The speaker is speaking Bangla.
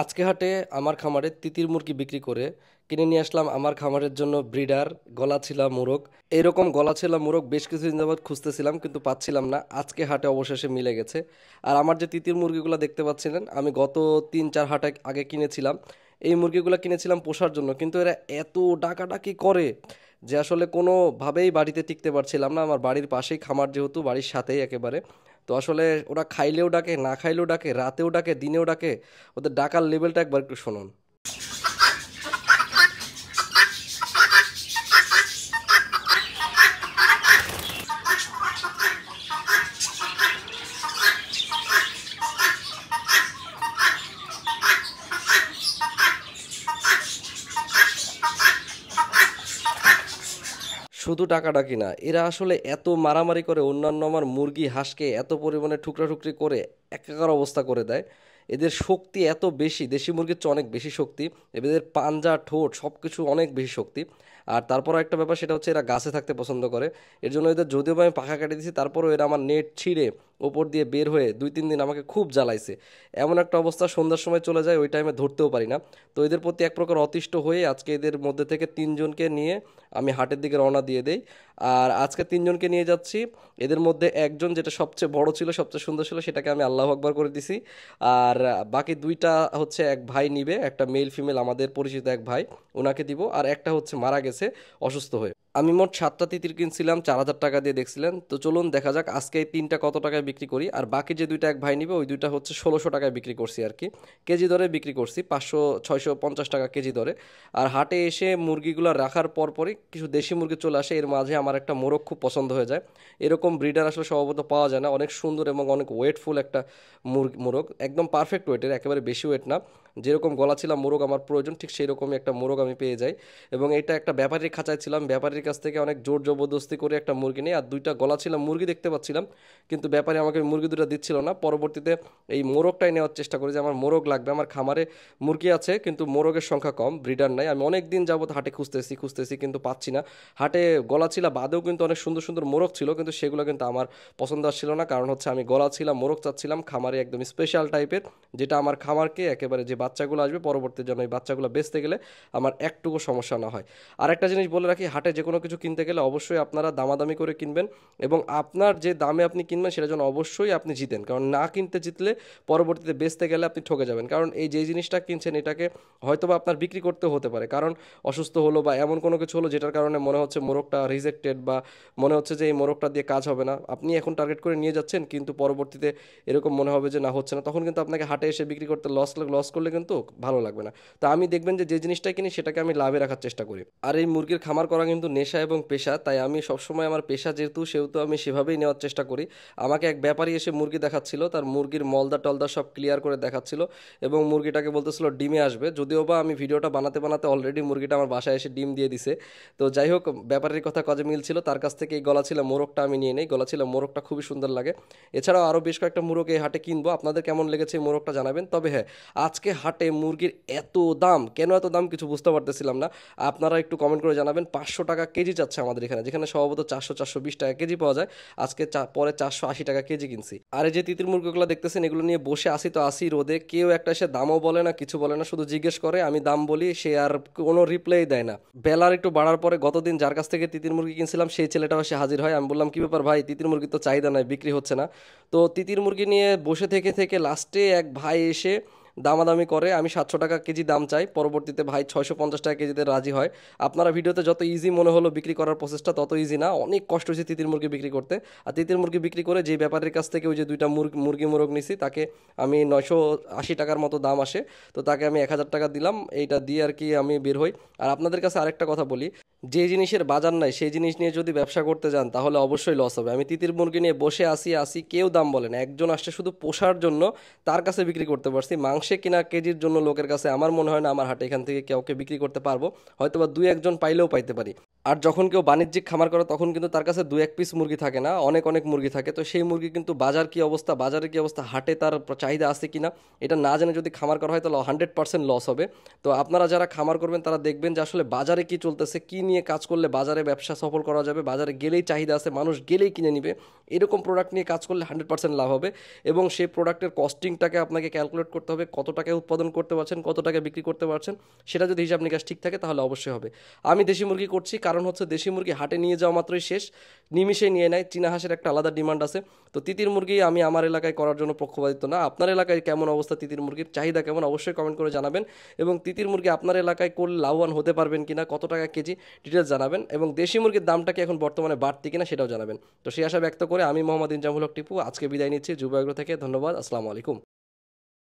আজকে হাটে আমার খামারে তিতির মুরগি বিক্রি করে কিনে নিয়ে আসলাম আমার খামারের জন্য ব্রিডার গলা ছিলা মোরগ এরকম ছিলা মোরগ বেশ কিছুদিন যাবৎ খুঁজতেছিলাম কিন্তু পাচ্ছিলাম না আজকে হাটে অবশেষে মিলে গেছে আর আমার যে তিতির মুরগিগুলো দেখতে পাচ্ছিলেন আমি গত তিন চার হাটে আগে কিনেছিলাম এই মুরগিগুলো কিনেছিলাম পোষার জন্য কিন্তু এরা এত ডাকাডাকি করে যে আসলে কোনোভাবেই বাড়িতে টিকতে পারছিলাম না আমার বাড়ির পাশেই খামার যেহেতু বাড়ির সাথেই একেবারে তো আসলে ওরা খাইলেও ডাকে না খাইলেও ডাকে রাতেও ডাকে দিনেও ডাকে ওদের ডাকার লেভেলটা একবার একটু শুনুন শুধু টাকাটা কিনা এরা আসলে এত মারামারি করে অন্যান্য আমার মুরগি হাঁসকে এত পরিমাণে টুকরা টুকরি করে একাকার অবস্থা করে দেয় এদের শক্তি এত বেশি দেশি মুরগির চেয়ে অনেক বেশি শক্তি এদের পাঞ্জা ঠোঁট সব কিছু অনেক বেশি শক্তি আর তারপরও একটা ব্যাপার সেটা হচ্ছে এরা গাছে থাকতে পছন্দ করে এর জন্য এদের যদিও আমি পাখা কাটিয়ে দিয়েছি তারপরও এরা আমার নেট ছিঁড়ে ওপর দিয়ে বের হয়ে দুই তিন দিন আমাকে খুব জ্বালাইছে এমন একটা অবস্থা সন্ধ্যার সময় চলে যায় ওই টাইমে ধরতেও পারি না তো এদের প্রতি এক প্রকার অতিষ্ঠ হয়ে আজকে এদের মধ্যে থেকে তিনজনকে নিয়ে আমি হাটের দিকে রওনা দিয়ে দেই আর আজকে তিনজনকে নিয়ে যাচ্ছি এদের মধ্যে একজন যেটা সবচেয়ে বড় ছিল সবচেয়ে সুন্দর ছিল সেটাকে আমি আল্লাহ আকবার করে দিছি আর বাকি দুইটা হচ্ছে এক ভাই নিবে একটা মেল ফিমেল আমাদের পরিচিত এক ভাই ওনাকে দিব আর একটা হচ্ছে মারা গেছে হয়েছে অসুস্থ হয়ে আমি মোট সাতটা তিতির কিনছিলাম চার হাজার টাকা দিয়ে দেখছিলেন তো চলুন দেখা যাক আজকে এই তিনটা কত টাকায় বিক্রি করি আর বাকি যে দুইটা এক ভাই নিবে ওই দুইটা হচ্ছে ষোলোশো টাকায় বিক্রি করছি আর কি কেজি দরে বিক্রি করছি পাঁচশো ছয়শো পঞ্চাশ টাকা কেজি দরে আর হাটে এসে মুরগিগুলো রাখার পরপরই কিছু দেশি মুরগি চলে আসে এর মাঝে আমার একটা মোরগ খুব পছন্দ হয়ে যায় এরকম ব্রিডার আসলে সম্ভবত পাওয়া যায় না অনেক সুন্দর এবং অনেক ওয়েটফুল একটা মুরগি মোরগ একদম পারফেক্ট ওয়েটের একেবারে বেশি ওয়েট না যেরকম গলা ছিলাম মোরগ আমার প্রয়োজন ঠিক সেই রকমই একটা মোরগ আমি পেয়ে যাই এবং এটা একটা ব্যাপারীর খাঁচায় ছিলাম ব্যাপারীর কাছ থেকে অনেক জোর জবরদস্তি করে একটা মুরগি নিয়ে আর দুইটা গলা ছিলাম মুরগি দেখতে পাচ্ছিলাম কিন্তু ব্যাপারে আমাকে মুরগি দুটো দিচ্ছিল না পরবর্তীতে এই মোরগটাই নেওয়ার চেষ্টা করি যে আমার মোরগ লাগবে আমার খামারে মুরগি আছে কিন্তু মোরগের সংখ্যা কম ব্রিডার নাই আমি অনেক দিন যাবত হাটে খুঁজতেছি খুঁজতেছি কিন্তু পাচ্ছি না হাটে গলা ছিলা বাদেও কিন্তু অনেক সুন্দর সুন্দর মোরগ ছিল কিন্তু সেগুলো কিন্তু আমার পছন্দ আসছিল না কারণ হচ্ছে আমি গলা ছিলাম মোরগ চাচ্ছিলাম খামারে একদম স্পেশাল টাইপের যেটা আমার খামারকে একেবারে যে বাচ্চাগুলো আসবে পরবর্তী জন্য এই বাচ্চাগুলো বেচতে গেলে আমার একটুকু সমস্যা না হয় আর একটা জিনিস বলে রাখি হাটে যে কোনো কোনো কিছু কিনতে গেলে অবশ্যই আপনারা দামাদামি করে কিনবেন এবং আপনার যে দামে আপনি কিনবেন সেটা যেন অবশ্যই আপনি জিতেন কারণ না কিনতে জিতলে পরবর্তীতে বেচতে গেলে আপনি ঠকে যাবেন কারণ এই যে জিনিসটা কিনছেন এটাকে হয়তো বা আপনার বিক্রি করতে হতে পারে কারণ অসুস্থ হলো বা এমন কোনো কিছু হলো যেটার কারণে মনে হচ্ছে মোরগটা রিজেক্টেড বা মনে হচ্ছে যে এই মোরগটা দিয়ে কাজ হবে না আপনি এখন টার্গেট করে নিয়ে যাচ্ছেন কিন্তু পরবর্তীতে এরকম মনে হবে যে না হচ্ছে না তখন কিন্তু আপনাকে হাটে এসে বিক্রি করতে লস লস করলে কিন্তু ভালো লাগবে না তা আমি দেখবেন যে যে জিনিসটা কিনি সেটাকে আমি লাভে রাখার চেষ্টা করি আর এই মুরগির খামার করা কিন্তু নেশা এবং পেশা তাই আমি সবসময় আমার পেশা যেহেতু সেহেতু আমি সেভাবেই নেওয়ার চেষ্টা করি আমাকে এক ব্যাপারী এসে মুরগি দেখাচ্ছিল তার মুরগির মলদা টলদা সব ক্লিয়ার করে দেখাচ্ছিল এবং মুরগিটাকে বলতেছিল ডিমে আসবে যদিও বা আমি ভিডিওটা বানাতে বানাতে অলরেডি মুরগিটা আমার বাসায় এসে ডিম দিয়ে দিছে তো যাই হোক ব্যাপারের কথা কাজে মিলছিল তার কাছ থেকে এই গলা ছিল মোরগটা আমি নিয়ে নিই গলা ছিল মোরগটা খুবই সুন্দর লাগে এছাড়াও আরও বেশ কয়েকটা মোরগ এই হাটে কিনবো আপনাদের কেমন লেগেছে এই মোরগটা জানাবেন তবে হ্যাঁ আজকে হাটে মুরগির এত দাম কেন এত দাম কিছু বুঝতে পারতেছিলাম না আপনারা একটু কমেন্ট করে জানাবেন পাঁচশো টাকা কেজি যাচ্ছে আমাদের এখানে যেখানে সম্ভবত চারশো চারশো বিশ টাকা কেজি পাওয়া যায় আজকে পরে চারশো আশি টাকা কেজি কিনছি আর এই যে তিতির মুরগিগুলো দেখতেছেন এগুলো নিয়ে বসে আসি তো আসি রোদে কেউ একটা সে দামও বলে না কিছু বলে না শুধু জিজ্ঞেস করে আমি দাম বলি সে আর কোনো রিপ্লাই দেয় না বেলার একটু বাড়ার পরে গতদিন যার কাছ থেকে তিতির মুরগি কিনছিলাম সেই ছেলেটাও সে হাজির হয় আমি বললাম কি ব্যাপার ভাই তিতির মুরগি তো চাহিদা নাই বিক্রি হচ্ছে না তো তিতির মুরগি নিয়ে বসে থেকে থেকে লাস্টে এক ভাই এসে দামাদামি করে আমি সাতশো টাকা কেজি দাম চাই পরবর্তীতে ভাই ছয়শো পঞ্চাশ টাকা কেজিতে রাজি হয় আপনারা ভিডিওতে যত ইজি মনে হলো বিক্রি করার প্রসেসটা তত ইজি না অনেক কষ্ট হয়েছে তিতির মুরগি বিক্রি করতে আর তিতির মুরগি বিক্রি করে যে ব্যাপারের কাছ থেকে ওই যে দুইটা মুরগি মুরগি মোরগ নিছি তাকে আমি নয়শো আশি টাকার মতো দাম আসে তো তাকে আমি এক হাজার টাকা দিলাম এইটা দিয়ে আর কি আমি বের হই আর আপনাদের কাছে আরেকটা কথা বলি যে জিনিসের বাজার নাই সেই জিনিস নিয়ে যদি ব্যবসা করতে যান তাহলে অবশ্যই লস হবে আমি তিতির মুরগি নিয়ে বসে আসি আসি কেউ দাম বলে না একজন আসছে শুধু পোষার জন্য তার কাছে বিক্রি করতে পারছি মাংসে কিনা কেজির জন্য লোকের কাছে আমার মনে হয় না আমার হাটে এখান থেকে কাউকে বিক্রি করতে পারবো হয়তো বা দু একজন পাইলেও পাইতে পারি আর যখন কেউ বাণিজ্যিক খামার করে তখন কিন্তু তার কাছে দু এক পিস মুরগি থাকে না অনেক অনেক মুরগি থাকে তো সেই মুরগি কিন্তু বাজার কী অবস্থা বাজারে কী অবস্থা হাটে তার চাহিদা আছে কি না এটা না জেনে যদি খামার করা হয় তাহলে হান্ড্রেড পার্সেন্ট লস হবে তো আপনারা যারা খামার করবেন তারা দেখবেন যে আসলে বাজারে কী চলতেছে কী নিয়ে কাজ করলে বাজারে ব্যবসা সফল করা যাবে বাজারে গেলেই চাহিদা আছে মানুষ গেলেই কিনে নিবে এরকম প্রোডাক্ট নিয়ে কাজ করলে হান্ড্রেড পার্সেন্ট লাভ হবে এবং সেই প্রোডাক্টের কস্টিংটাকে আপনাকে ক্যালকুলেট করতে হবে কত টাকায় উৎপাদন করতে পারছেন কত টাকা বিক্রি করতে পারছেন সেটা যদি হিসাব নিকাশ ঠিক থাকে তাহলে অবশ্যই হবে আমি দেশি মুরগি করছি কারণ হচ্ছে দেশি মুরগি হাটে নিয়ে যাওয়া মাত্রই শেষ নিমিশে নিয়ে নেয় চীনা হাঁসের একটা আলাদা ডিমান্ড আছে তো তিতির মুরগি আমি আমার এলাকায় করার জন্য পক্ষপাতিত না আপনার এলাকায় কেমন অবস্থা তিতির মুরগির চাহিদা কেমন অবশ্যই কমেন্ট করে জানাবেন এবং তিতির মুরগি আপনার এলাকায় কোন লাভবান হতে পারবেন কিনা কত টাকা কেজি ডিটেলস জানাবেন এবং দেশি মুরগির দামটা কি এখন বর্তমানে বাড়তি কিনা সেটাও জানাবেন তো সেই আশা ব্যক্ত করে করে আমি মোহাম্মদ ইনজামুল হক টিপু আজকে বিদায় নিচ্ছি যুব থেকে ধন্যবাদ আসসালামু আলাইকুম